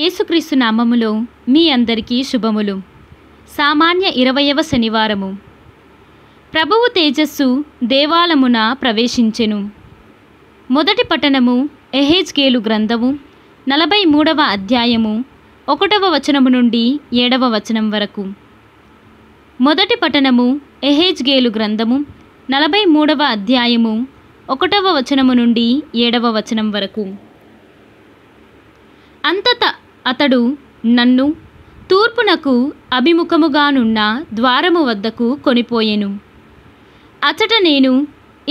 యేసుక్రీస్తు నామములో మీ అందరికీ శుభములు సామాన్య ఇరవయవ శనివారము ప్రభువు తేజస్సు దేవాలమున ప్రవేశించెను మొదటి పట్టణము గేలు గ్రంథము నలభై మూడవ అధ్యాయము ఒకటవ వచనము నుండి ఏడవ వచనం వరకు మొదటి పట్టణము ఎహేజ్గేలు గ్రంథము నలభై మూడవ అధ్యాయము ఒకటవ వచనము నుండి ఏడవ వచనం వరకు అంతత అతడు నన్ను తూర్పునకు అభిముఖముగానున్న ద్వారము వద్దకు కొనిపోయెను అచట నేను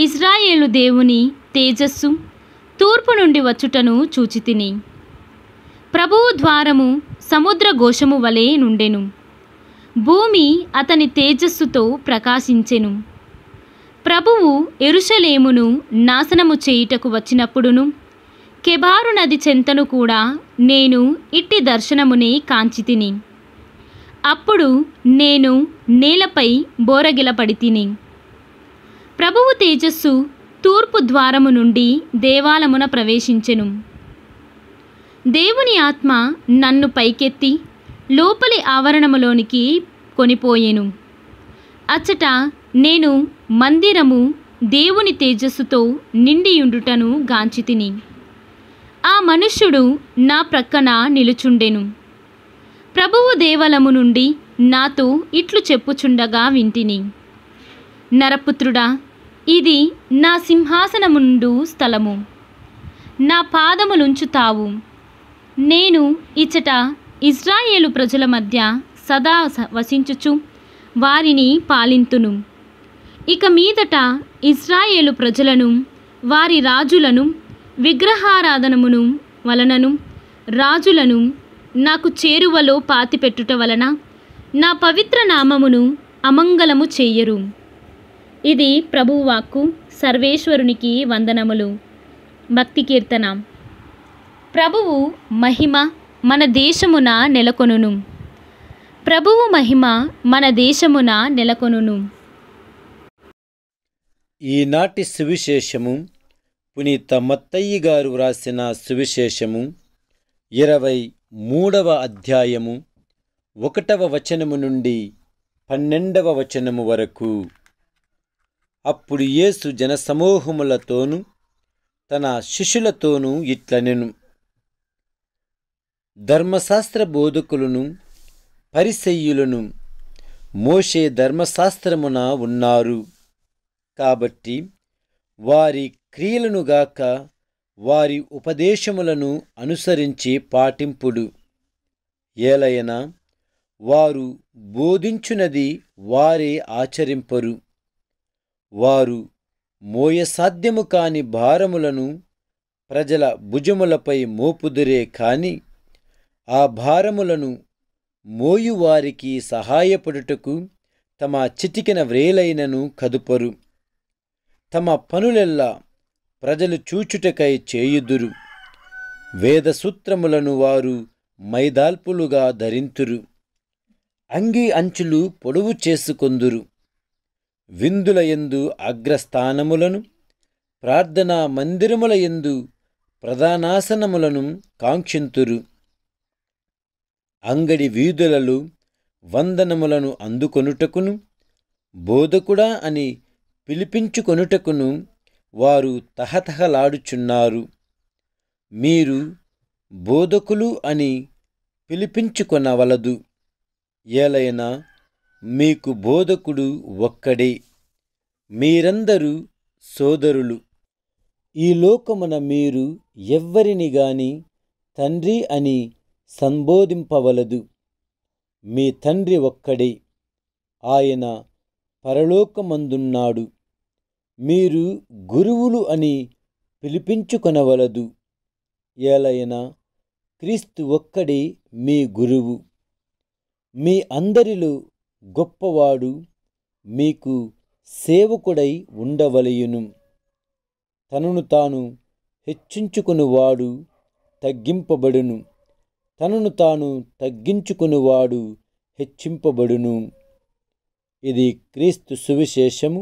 ఇజ్రాయేలు దేవుని తేజస్సు తూర్పు నుండి వచ్చుటను చూచితిని ప్రభువు ద్వారము సముద్ర ఘోషము వలె నుండెను భూమి అతని తేజస్సుతో ప్రకాశించెను ప్రభువు ఎరుషలేమును నాశనము చేయుటకు వచ్చినప్పుడును కెబారు నది చెంతను కూడా నేను ఇట్టి దర్శనమునే కాంచితిని అప్పుడు నేను నేలపై పడి తిని ప్రభువు తేజస్సు తూర్పు ద్వారము నుండి దేవాలమున ప్రవేశించెను దేవుని ఆత్మ నన్ను పైకెత్తి లోపలి ఆవరణములోనికి కొనిపోయేను అచ్చట నేను మందిరము దేవుని తేజస్సుతో నిండియుండుటను గాంచితిని ఆ మనుష్యుడు నా ప్రక్కన నిలుచుండెను ప్రభువు దేవలము నుండి నాతో ఇట్లు చెప్పుచుండగా వింటిని నరపుత్రుడా ఇది నా సింహాసనముండు స్థలము నా తావు నేను ఇచ్చట ఇజ్రాయేలు ప్రజల మధ్య సదా వసించుచు వారిని పాలింతును ఇక మీదట ఇజ్రాయేలు ప్రజలను వారి రాజులను విగ్రహారాధనమును వలనను రాజులను నాకు చేరువలో పాతిపెట్టుట వలన నా పవిత్ర నామమును అమంగళము చేయరు ఇది ప్రభువాక్కు సర్వేశ్వరునికి వందనములు భక్తి కీర్తన ప్రభువు మహిమ మన దేశమున నెలకొనును ప్రభువు మహిమ మన దేశమున నెలకొనును ఈనాటి సువిశేషము పునీత మత్తయ్య గారు వ్రాసిన సువిశేషము ఇరవై మూడవ అధ్యాయము ఒకటవ వచనము నుండి పన్నెండవ వచనము వరకు అప్పుడు యేసు జనసమూహములతోనూ తన శిష్యులతోనూ ఇట్లనెను ధర్మశాస్త్ర బోధకులను పరిసయ్యులను మోషే ధర్మశాస్త్రమున ఉన్నారు కాబట్టి వారి క్రియలనుగాక వారి ఉపదేశములను అనుసరించి పాటింపుడు ఏలైన వారు బోధించునది వారే ఆచరింపరు వారు మోయసాధ్యము కాని భారములను ప్రజల భుజములపై మోపుదురే కాని ఆ భారములను మోయువారికి సహాయపడుటకు తమ చిటికిన వ్రేలైనను కదుపరు తమ పనులెల్లా ప్రజలు చూచుటకై చేయుదురు వేదసూత్రములను వారు మైదాల్పులుగా ధరింతురు అంగీ అంచులు పొడవు చేసుకొందురు విందుల అగ్రస్థానములను ప్రార్థనా మందిరముల ప్రధానాసనములను కాంక్షింతురు అంగడి వీధులలో వందనములను అందుకొనుటకును బోధకుడా అని పిలిపించుకొనుటకును వారు తహతహలాడుచున్నారు మీరు బోధకులు అని పిలిపించుకొనవలదు ఏలైనా మీకు బోధకుడు ఒక్కడే మీరందరూ సోదరులు ఈ లోకమున మీరు ఎవ్వరిని గాని తండ్రి అని సంబోధింపవలదు మీ తండ్రి ఒక్కడే ఆయన పరలోకమందున్నాడు మీరు గురువులు అని పిలిపించుకొనవలదు ఏలైనా క్రీస్తు ఒక్కడే మీ గురువు మీ అందరిలో గొప్పవాడు మీకు సేవకుడై ఉండవలయును తనను తాను హెచ్చించుకునివాడు తగ్గింపబడును తనను తాను తగ్గించుకునివాడు హెచ్చింపబడును ఇది క్రీస్తు సువిశేషము